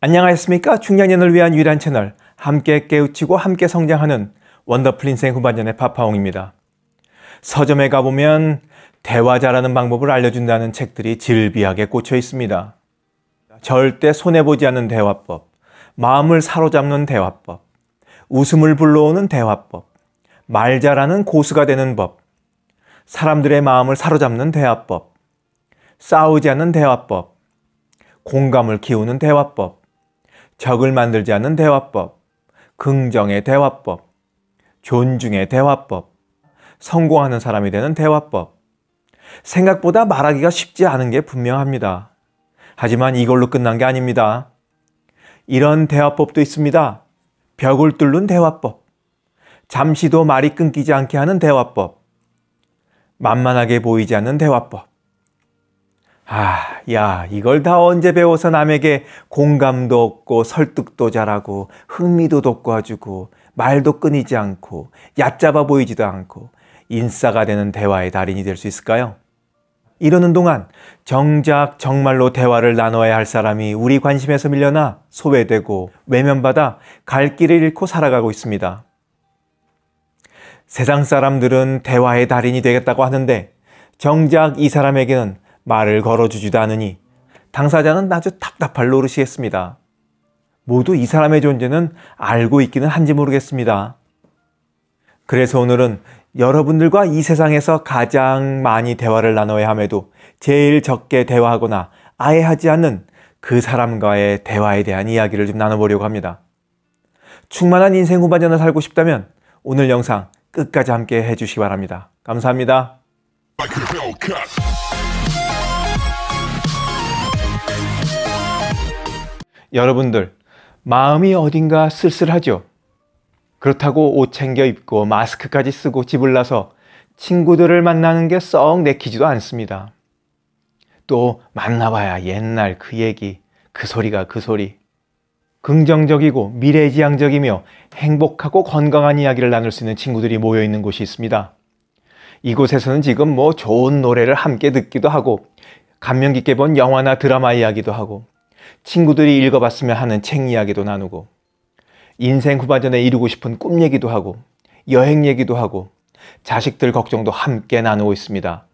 안녕하십니까 중년년을 위한 유일한 채널 함께 깨우치고 함께 성장하는 원더풀 인생 후반전의 파파홍입니다. 서점에 가보면 대화 잘하는 방법을 알려준다는 책들이 질비하게 꽂혀 있습니다. 절대 손해보지 않는 대화법, 마음을 사로잡는 대화법, 웃음을 불러오는 대화법, 말 잘하는 고수가 되는 법, 사람들의 마음을 사로잡는 대화법, 싸우지 않는 대화법, 공감을 키우는 대화법, 적을 만들지 않는 대화법, 긍정의 대화법, 존중의 대화법, 성공하는 사람이 되는 대화법. 생각보다 말하기가 쉽지 않은 게 분명합니다. 하지만 이걸로 끝난 게 아닙니다. 이런 대화법도 있습니다. 벽을 뚫는 대화법. 잠시도 말이 끊기지 않게 하는 대화법. 만만하게 보이지 않는 대화법. 아, 야, 이걸 다 언제 배워서 남에게 공감도 얻고 설득도 잘하고 흥미도 돋궈주고 말도 끊이지 않고 얕잡아 보이지도 않고 인싸가 되는 대화의 달인이 될 수 있을까요? 이러는 동안 정작 정말로 대화를 나눠야 할 사람이 우리 관심에서 밀려나 소외되고 외면받아 갈 길을 잃고 살아가고 있습니다. 세상 사람들은 대화의 달인이 되겠다고 하는데 정작 이 사람에게는 말을 걸어주지도 않으니 당사자는 아주 답답할 노릇이겠습니다. 모두 이 사람의 존재는 알고 있기는 한지 모르겠습니다. 그래서 오늘은 여러분들과 이 세상에서 가장 많이 대화를 나눠야 함에도 제일 적게 대화하거나 아예 하지 않는 그 사람과의 대화에 대한 이야기를 좀 나눠보려고 합니다. 충만한 인생 후반전을 살고 싶다면 오늘 영상 끝까지 함께 해주시기 바랍니다. 감사합니다. 여러분들, 마음이 어딘가 쓸쓸하죠? 그렇다고 옷 챙겨 입고 마스크까지 쓰고 집을 나서 친구들을 만나는 게 썩 내키지도 않습니다. 또 만나봐야 옛날 그 얘기, 그 소리가 그 소리. 긍정적이고 미래지향적이며 행복하고 건강한 이야기를 나눌 수 있는 친구들이 모여 있는 곳이 있습니다. 이곳에서는 지금 뭐 좋은 노래를 함께 듣기도 하고, 감명 깊게 본 영화나 드라마 이야기도 하고, 친구들이 읽어봤으면 하는 책 이야기도 나누고 인생 후반전에 이루고 싶은 꿈 얘기도 하고 여행 얘기도 하고 자식들 걱정도 함께 나누고 있습니다.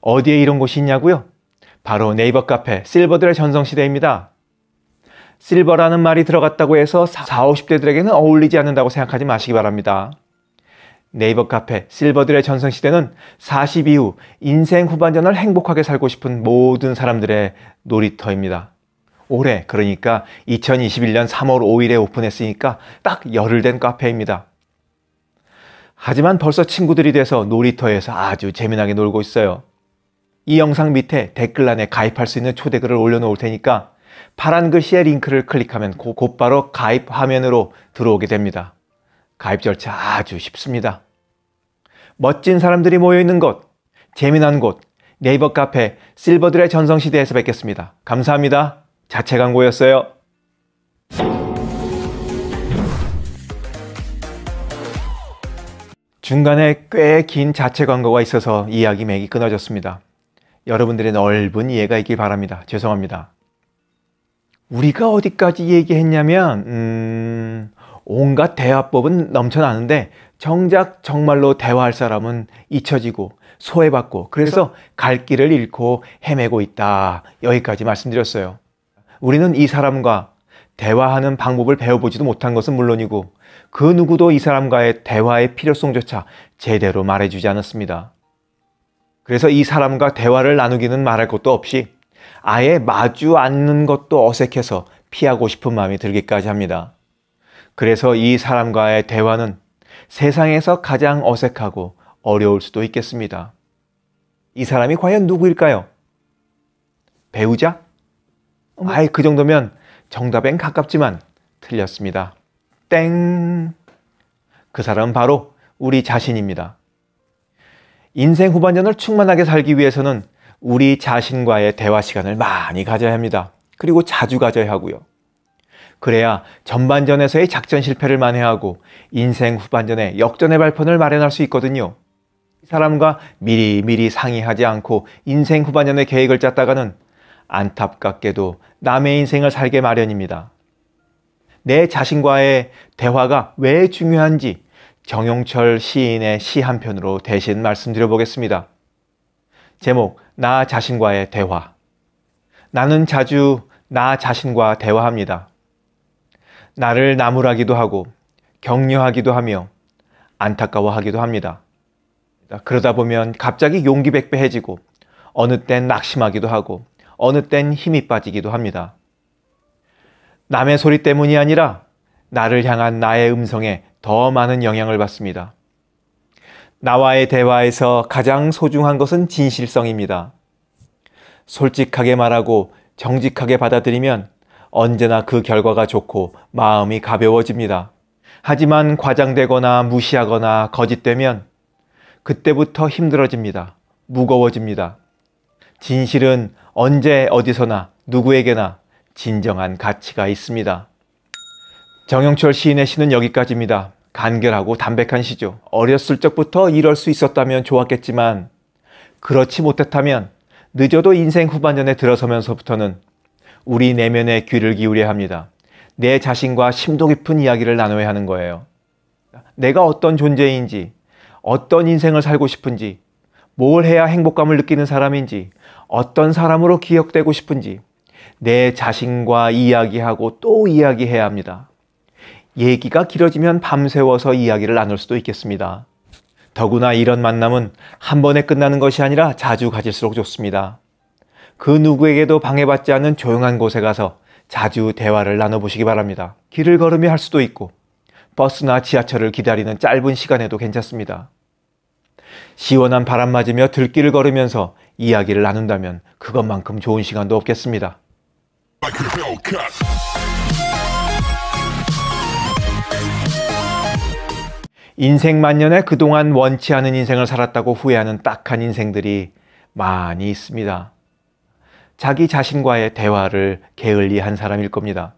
어디에 이런 곳이 있냐고요? 바로 네이버 카페 실버들의 전성시대입니다. 실버라는 말이 들어갔다고 해서 40, 50대들에게는 어울리지 않는다고 생각하지 마시기 바랍니다. 네이버 카페 실버들의 전성시대는 40 이후 인생 후반전을 행복하게 살고 싶은 모든 사람들의 놀이터입니다. 올해 그러니까 2021년 3월 5일에 오픈했으니까 딱 열흘 된 카페입니다. 하지만 벌써 친구들이 돼서 놀이터에서 아주 재미나게 놀고 있어요. 이 영상 밑에 댓글란에 가입할 수 있는 초대글을 올려놓을 테니까 파란 글씨의 링크를 클릭하면 곧바로 가입 화면으로 들어오게 됩니다. 가입 절차 아주 쉽습니다. 멋진 사람들이 모여있는 곳, 재미난 곳, 네이버 카페 실버들의 전성시대에서 뵙겠습니다. 감사합니다. 자체 광고였어요. 중간에 꽤 긴 자체 광고가 있어서 이야기 맥이 끊어졌습니다. 여러분들의 넓은 이해가 있길 바랍니다. 죄송합니다. 우리가 어디까지 얘기했냐면 음, 온갖 대화법은 넘쳐나는데 정작 정말로 대화할 사람은 잊혀지고 소외받고 그래서 갈 길을 잃고 헤매고 있다. 여기까지 말씀드렸어요. 우리는 이 사람과 대화하는 방법을 배워보지도 못한 것은 물론이고 그 누구도 이 사람과의 대화의 필요성조차 제대로 말해주지 않았습니다. 그래서 이 사람과 대화를 나누기는 말할 것도 없이 아예 마주 앉는 것도 어색해서 피하고 싶은 마음이 들기까지 합니다. 그래서 이 사람과의 대화는 세상에서 가장 어색하고 어려울 수도 있겠습니다. 이 사람이 과연 누구일까요? 배우자? 어머. 아예 그 정도면 정답엔 가깝지만 틀렸습니다. 땡. 그 사람은 바로 우리 자신입니다. 인생 후반전을 충만하게 살기 위해서는 우리 자신과의 대화 시간을 많이 가져야 합니다. 그리고 자주 가져야 하고요. 그래야 전반전에서의 작전 실패를 만회하고 인생 후반전의 역전의 발판을 마련할 수 있거든요. 사람과 미리미리 상의하지 않고 인생 후반전의 계획을 짰다가는 안타깝게도 남의 인생을 살게 마련입니다. 내 자신과의 대화가 왜 중요한지 정용철 시인의 시 한 편으로 대신 말씀드려 보겠습니다. 제목, 나 자신과의 대화. 나는 자주 나 자신과 대화합니다. 나를 나무라기도 하고 격려하기도 하며 안타까워하기도 합니다. 그러다 보면 갑자기 용기백배해지고 어느 땐 낙심하기도 하고 어느 땐 힘이 빠지기도 합니다. 남의 소리 때문이 아니라 나를 향한 나의 음성에 더 많은 영향을 받습니다. 나와의 대화에서 가장 소중한 것은 진실성입니다. 솔직하게 말하고 정직하게 받아들이면 언제나 그 결과가 좋고 마음이 가벼워집니다. 하지만 과장되거나 무시하거나 거짓되면 그때부터 힘들어집니다. 무거워집니다. 진실은 언제 어디서나 누구에게나 진정한 가치가 있습니다. 정영철 시인의 시는 여기까지입니다. 간결하고 담백한 시죠. 어렸을 적부터 이럴 수 있었다면 좋았겠지만 그렇지 못했다면 늦어도 인생 후반전에 들어서면서부터는 우리 내면에 귀를 기울여야 합니다. 내 자신과 심도 깊은 이야기를 나눠야 하는 거예요. 내가 어떤 존재인지, 어떤 인생을 살고 싶은지, 뭘 해야 행복감을 느끼는 사람인지, 어떤 사람으로 기억되고 싶은지, 내 자신과 이야기하고 또 이야기해야 합니다. 얘기가 길어지면 밤새워서 이야기를 나눌 수도 있겠습니다. 더구나 이런 만남은 한 번에 끝나는 것이 아니라 자주 가질수록 좋습니다. 그 누구에게도 방해받지 않는 조용한 곳에 가서 자주 대화를 나눠보시기 바랍니다. 길을 걸으며 할 수도 있고, 버스나 지하철을 기다리는 짧은 시간에도 괜찮습니다. 시원한 바람 맞으며 들길을 걸으면서 이야기를 나눈다면 그것만큼 좋은 시간도 없겠습니다. 인생 만년에 그동안 원치 않은 인생을 살았다고 후회하는 딱한 인생들이 많이 있습니다. 자기 자신과의 대화를 게을리 한 사람일 겁니다.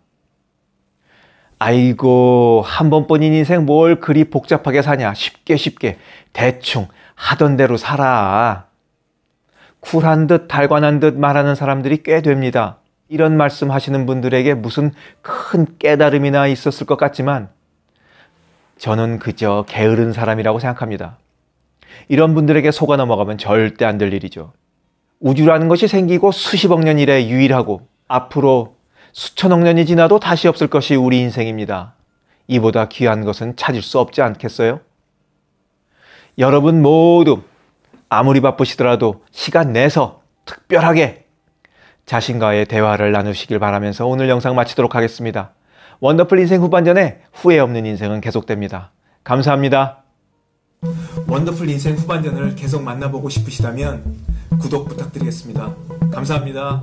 아이고, 한 번뿐인 인생 뭘 그리 복잡하게 사냐. 쉽게 쉽게 대충 하던 대로 살아. 쿨한 듯 달관한 듯 말하는 사람들이 꽤 됩니다. 이런 말씀 하시는 분들에게 무슨 큰 깨달음이나 있었을 것 같지만 저는 그저 게으른 사람이라고 생각합니다. 이런 분들에게 속아 넘어가면 절대 안 될 일이죠. 우주라는 것이 생기고 수십억 년 이래 유일하고 앞으로 수천억 년이 지나도 다시 없을 것이 우리 인생입니다. 이보다 귀한 것은 찾을 수 없지 않겠어요? 여러분 모두 아무리 바쁘시더라도 시간 내서 특별하게 자신과의 대화를 나누시길 바라면서 오늘 영상 마치도록 하겠습니다. 원더풀 인생 후반전에 후회 없는 인생은 계속됩니다. 감사합니다. 원더풀 인생 후반전을 계속 만나보고 싶으시다면 구독 부탁드리겠습니다. 감사합니다.